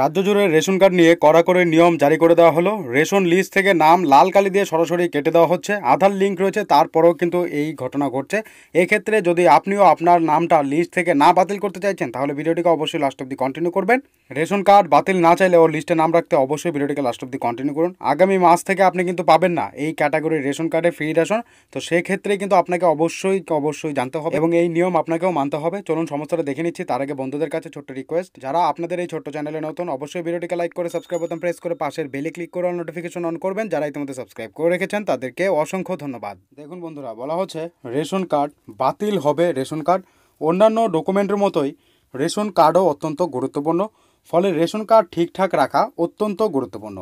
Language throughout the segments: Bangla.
রাজ্য জুড়ে রেশন কার্ড নিয়ে কড়া করে নিয়ম জারি করে দেওয়া হলো রেশন লিস্ট থেকে নাম লাল কালি দিয়ে সরাসরি কেটে দেওয়া হচ্ছে আধার লিঙ্ক রয়েছে তারপরেও কিন্তু এই ঘটনা ঘটছে এক্ষেত্রে যদি আপনিও আপনার নামটা লিস্ট থেকে না বাতিল করতে চাইছেন তাহলে ভিডিওটিকে অবশ্যই লাস্ট অব্দি কন্টিনিউ করবেন রেশন কার্ড বাতিল না চাইলে ও লিস্টে নাম রাখতে অবশ্যই ভিডিওটিকে লাস্ট অব্দি কন্টিনিউ করুন আগামী মাস থেকে আপনি কিন্তু পাবেন না এই ক্যাটাগরির রেশন কার্ডে ফ্রি রেশন তো সেক্ষেত্রে কিন্তু আপনাকে অবশ্যই অবশ্যই জানতে হবে এবং এই নিয়ম আপনাকেও মানতে হবে চলুন সমস্তটা দেখে নিচ্ছি তার আগে বন্ধুদের কাছে ছোট্ট রিকোয়েস্ট যারা আপনাদের এই ছোট্ট চ্যানেলে নতুন অবশ্যই ভিডিওটিকে লাইক করে সাবস্ক্রাইব বাটন প্রেস করে পাশের বেলে ক্লিক করে নোটিফিকেশন অন করবেন যারা ইতিমধ্যে সাবস্ক্রাইব করে রেখেছেন তাদেরকে অসংখ্য ধন্যবাদ দেখুন বন্ধুরা বলা হচ্ছে রেশন কার্ড বাতিল হবে রেশন কার্ড অন্যান্য ডকুমেন্টের মতোই রেশন কার্ডও অত্যন্ত গুরুত্বপূর্ণ ফলে রেশন কার্ড ঠিকঠাক রাখা অত্যন্ত গুরুত্বপূর্ণ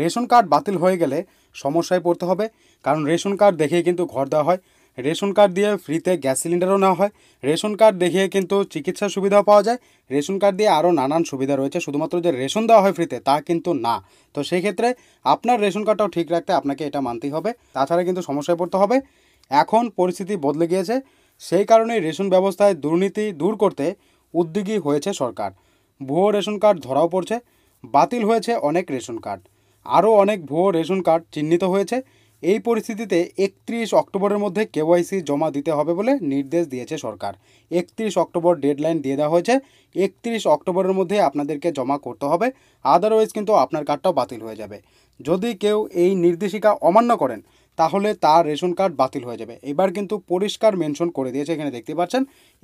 রেশন কার্ড বাতিল হয়ে গেলে সমস্যায় পড়তে হবে কারণ রেশন কার্ড দেখেই কিন্তু ঘর দেওয়া হয় রেশন কার্ড দিয়ে ফ্রিতে গ্যাস সিলিন্ডারও নেওয়া হয় রেশন কার্ড দেখিয়ে কিন্তু চিকিৎসার সুবিধাও পাওয়া যায় রেশন কার্ড দিয়ে আরও নানান সুবিধা রয়েছে শুধুমাত্র যে রেশন দেওয়া হয় ফ্রিতে তা কিন্তু না তো সেই ক্ষেত্রে আপনার রেশন কার্ডটাও ঠিক রাখতে আপনাকে এটা মানতেই হবে তাছাড়া কিন্তু সমস্যায় পড়তে হবে এখন পরিস্থিতি বদলে গিয়েছে সেই কারণেই রেশন ব্যবস্থায় দুর্নীতি দূর করতে উদ্যোগী হয়েছে সরকার ভুয়ো রেশন কার্ড ধরাও পড়ছে বাতিল হয়েছে অনেক রেশন কার্ড আরও অনেক ভুয়ো রেশন কার্ড চিহ্নিত হয়েছে এই পরিস্থিতিতে একত্রিশ অক্টোবরের মধ্যে কেওয়াইসি জমা দিতে হবে বলে নির্দেশ দিয়েছে সরকার একত্রিশ অক্টোবর ডেডলাইন দিয়ে দেওয়া হয়েছে একত্রিশ অক্টোবরের মধ্যে আপনাদেরকে জমা করতে হবে আদারওয়াইজ কিন্তু আপনার কার্ডটাও বাতিল হয়ে যাবে যদি কেউ এই নির্দেশিকা অমান্য করেন তাহলে তার রেশন কার্ড বাতিল হয়ে যাবে এবার কিন্তু পরিষ্কার মেনশন করে দিয়েছে এখানে দেখতে পাচ্ছেন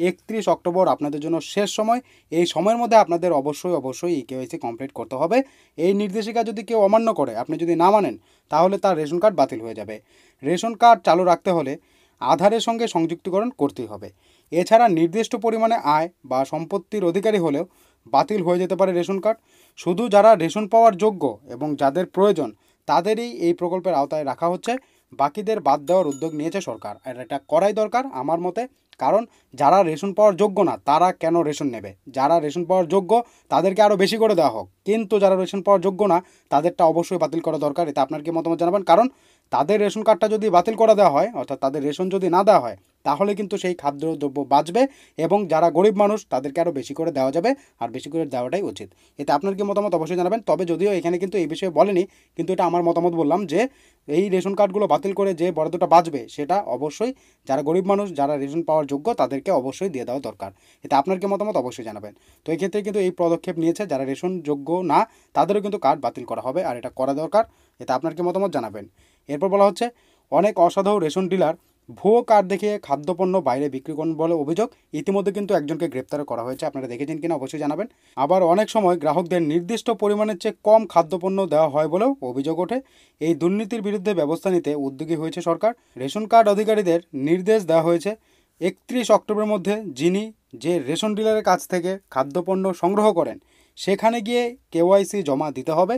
একত্রিশ অক্টোবর আপনাদের জন্য শেষ সময় এই সময়ের মধ্যে আপনাদের অবশ্যই অবশ্যই ই কেওয়াইসি কমপ্লিট করতে হবে এই নির্দেশিকা যদি কেউ অমান্য করে আপনি যদি না মানেন তাহলে তার রেশন কার্ড বাতিল হয়ে যাবে রেশন কার্ড চালু রাখতে হলে আধারের সঙ্গে সংযুক্তিকরণ করতেই হবে এছাড়া নির্দিষ্ট পরিমাণে আয় বা সম্পত্তির অধিকারী হলেও বাতিল হয়ে যেতে পারে রেশন কার্ড শুধু যারা রেশন পাওয়ার যোগ্য এবং যাদের প্রয়োজন তাদেরই এই প্রকল্পের আওতায় রাখা হচ্ছে বাকিদের বাদ দেওয়ার উদ্যোগ নিয়েছে সরকার আর এটা করাই দরকার আমার মতে কারণ যারা রেশন পাওয়ার যোগ্য না তারা কেন রেশন নেবে যারা রেশন পাওয়ার যোগ্য তাদেরকে আরও বেশি করে দেওয়া হোক কিন্তু যারা রেশন পাওয়ার যোগ্য না তাদেরটা অবশ্যই বাতিল করা দরকার এতে আপনার কি মতামত জানাবেন কারণ তাদের রেশন কার্ডটা যদি বাতিল করা দেওয়া হয় অর্থাৎ তাদের রেশন যদি না দেওয়া হয় তাহলে কিন্তু সেই খাদ্যদ্রব্য বাঁচবে এবং যারা গরিব মানুষ তাদেরকে আরও বেশি করে দেওয়া যাবে আর বেশি করে দেওয়াটাই উচিত এতে আপনার কি মতামত অবশ্যই জানাবেন তবে যদিও এখানে কিন্তু এই বিষয়ে বলেনি কিন্তু এটা আমার মতামত বললাম যে এই রেশন কার্ডগুলো বাতিল করে যে বরাদ্দটা বাঁচবে সেটা অবশ্যই যারা গরিব মানুষ যারা রেশন পাওয়ার যোগ্য তাদেরকে অবশ্যই দিয়ে দেওয়া দরকার এতে আপনার কি মতামত অবশ্যই জানাবেন তো এই ক্ষেত্রে কিন্তু এই পদক্ষেপ নিয়েছে যারা রেশন যোগ্য না তাদেরও কিন্তু কার্ড বাতিল করা হবে আর এটা করা দরকার এতে আপনার কি মতামত জানাবেন এরপর বলা হচ্ছে অনেক অসাধু রেশন ডিলার ভুয়ো কার্ড দেখিয়ে খাদ্যপণ্য বাইরে বিক্রি করেন বলে অভিযোগ ইতিমধ্যে কিন্তু একজনকে গ্রেপ্তার করা হয়েছে আপনারা দেখেছেন কিনা অবশ্যই জানাবেন আবার অনেক সময় গ্রাহকদের নির্দিষ্ট পরিমাণের চেয়ে কম খাদ্যপণ্য দেওয়া হয় বলেও অভিযোগ ওঠে এই দুর্নীতির বিরুদ্ধে ব্যবস্থা নিতে উদ্যোগী হয়েছে সরকার রেশন কার্ড অধিকারীদের নির্দেশ দেওয়া হয়েছে একত্রিশ অক্টোবরের মধ্যে যিনি যে রেশন ডিলারের কাছ থেকে খাদ্যপণ্য সংগ্রহ করেন সেখানে গিয়ে কেওয়াইসি জমা দিতে হবে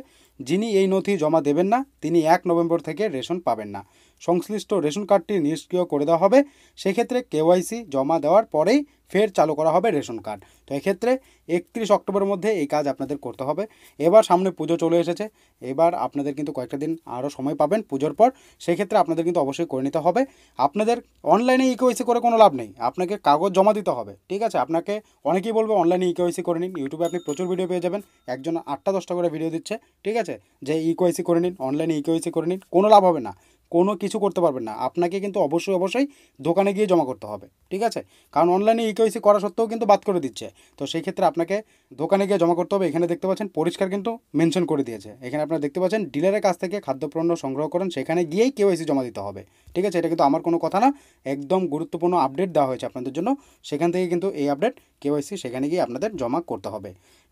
যিনি এই নথি জমা দেবেন না তিনি এক নভেম্বর থেকে রেশন পাবেন না সংশ্লিষ্ট রেশন কার্ডটি নিষ্ক্রিয় করে দেওয়া হবে সেক্ষেত্রে কেওয়াইসি জমা দেওয়ার পরেই ফের চালু করা হবে রেশন কার্ড তো এক্ষেত্রে একত্রিশ অক্টোবরের মধ্যে এই কাজ আপনাদের করতে হবে এবার সামনে পুজো চলে এসেছে এবার আপনাদের কিন্তু কয়েকটা দিন আরও সময় পাবেন পুজোর পর সেক্ষেত্রে আপনাদের কিন্তু অবশ্যই করে নিতে হবে আপনাদের অনলাইনে ইকেওয়াইসি করে কোনো লাভ নেই আপনাকে কাগজ জমা দিতে হবে ঠিক আছে আপনাকে অনেকেই বলবে অনলাইনে ইকেওয়াইসি করে নিন ইউটিউবে আপনি প্রচুর ভিডিও পেয়ে যাবেন একজন আটটা দশটা করে ভিডিও দিচ্ছে ঠিক আছে যে ইকোয়াইসি করে নিন অনলাইনে ইকেওয়াইসি করে নিন কোনো লাভ হবে না কোনো কিছু করতে পারবেন না আপনাকে কিন্তু অবশ্যই অবশ্যই দোকানে গিয়ে জমা করতে হবে ঠিক আছে কারণ অনলাইনে ইকেওসি e করা সত্ত্বেও কিন্তু বাদ করে দিচ্ছে তো সেই ক্ষেত্রে আপনাকে দোকানে গিয়ে জমা করতে হবে এখানে দেখতে পাচ্ছেন পরিষ্কার কিন্তু মেনশন করে দিয়েছে এখানে আপনারা দেখতে পাচ্ছেন ডিলারের কাছ থেকে খাদ্যপণ্য সংগ্রহ করেন সেখানে গিয়েই কেওয়াইসি জমা দিতে হবে ঠিক আছে এটা কিন্তু আমার কোনো কথা না একদম গুরুত্বপূর্ণ আপডেট দেওয়া হয়েছে আপনাদের জন্য সেখান থেকে কিন্তু এই আপডেট কেওয়াইসি সেখানে গিয়ে আপনাদের জমা করতে হবে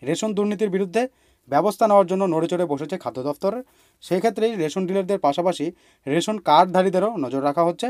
রেশন দুর্নীতির বিরুদ্ধে ব্যবস্থা নেওয়ার জন্য নড়েচড়ে বসেছে খাদ্য দফতর সেক্ষেত্রেই রেশন ডিলারদের পাশাপাশি রেশন কার্ডধারীদেরও নজর রাখা হচ্ছে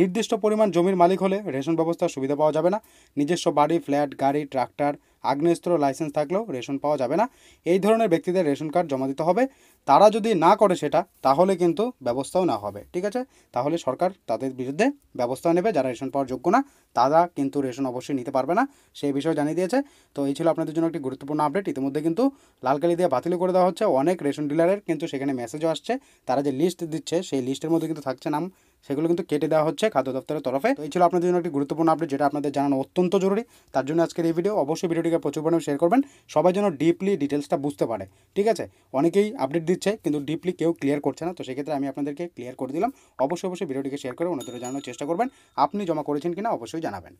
নির্দিষ্ট পরিমাণ জমির মালিক হলে রেশন ব্যবস্থার সুবিধা পাওয়া যাবে না নিজস্ব বাড়ি ফ্ল্যাট গাড়ি ট্রাক্টর আগ্নেয়স্ত্র লাইসেন্স থাকলেও রেশন পাওয়া যাবে না এই ধরনের ব্যক্তিদের রেশন কার্ড জমা দিতে হবে তারা যদি না করে সেটা তাহলে কিন্তু ব্যবস্থাও না হবে ঠিক আছে তাহলে সরকার তাদের বিরুদ্ধে ব্যবস্থা নেবে যারা রেশন পাওয়ার যোগ্য না তারা কিন্তু রেশন অবশ্যই নিতে পারবে না সেই বিষয়ে জানিয়ে দিয়েছে তো এই ছিল আপনাদের জন্য একটি গুরুত্বপূর্ণ আপডেট ইতিমধ্যে কিন্তু লালকালি দিয়ে বাতিল করে দেওয়া হচ্ছে অনেক রেশন ডিলারের কিন্তু সেখানে মেসেজও আসছে তারা যে লিস্ট দিচ্ছে সেই লিস্টের মধ্যে কিন্তু থাকছে নাম সেগুলো কিন্তু কেটে দেওয়া হচ্ছে খাদ্য দপ্তরের তরফে এই ছিল আপনাদের জন্য একটি গুরুত্বপূর্ণ আপডেট যেটা আপনাদের জানানো অত্যন্ত জরুরি তার জন্য আজকের এই ভিডিও অবশ্যই ভিডিওটিকে প্রচুর পরিমাণে শেয়ার করবেন সবাই যেন ডিপলি ডিটেলসটা বুঝতে পারে ঠিক আছে অনেকেই আপডেট দিচ্ছে কিন্তু ডিপলি কেউ ক্লিয়ার করছে না তো সেক্ষেত্রে আমি আপনাদেরকে ক্লিয়ার করে দিলাম অবশ্যই অবশ্যই ভিডিওটিকে শেয়ার করে অন্যদের জানানোর চেষ্টা করবেন আপনি জমা করেছেন কিনা অবশ্যই জানাবেন